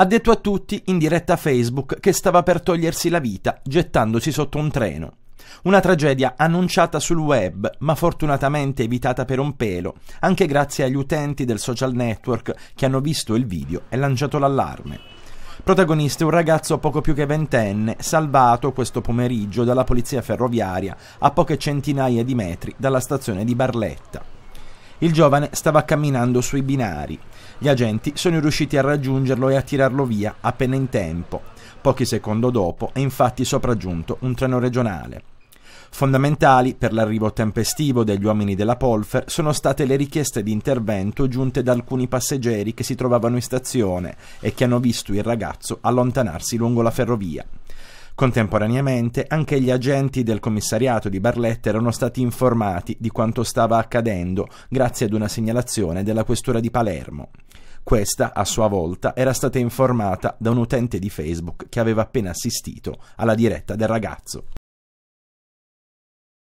ha detto a tutti in diretta Facebook che stava per togliersi la vita gettandosi sotto un treno. Una tragedia annunciata sul web, ma fortunatamente evitata per un pelo, anche grazie agli utenti del social network che hanno visto il video e lanciato l'allarme. Protagonista è un ragazzo poco più che ventenne, salvato questo pomeriggio dalla polizia ferroviaria a poche centinaia di metri dalla stazione di Barletta. Il giovane stava camminando sui binari. Gli agenti sono riusciti a raggiungerlo e a tirarlo via appena in tempo. Pochi secondi dopo è infatti sopraggiunto un treno regionale. Fondamentali per l'arrivo tempestivo degli uomini della Polfer sono state le richieste di intervento giunte da alcuni passeggeri che si trovavano in stazione e che hanno visto il ragazzo allontanarsi lungo la ferrovia. Contemporaneamente anche gli agenti del commissariato di Barletta erano stati informati di quanto stava accadendo grazie ad una segnalazione della questura di Palermo. Questa, a sua volta, era stata informata da un utente di Facebook che aveva appena assistito alla diretta del ragazzo.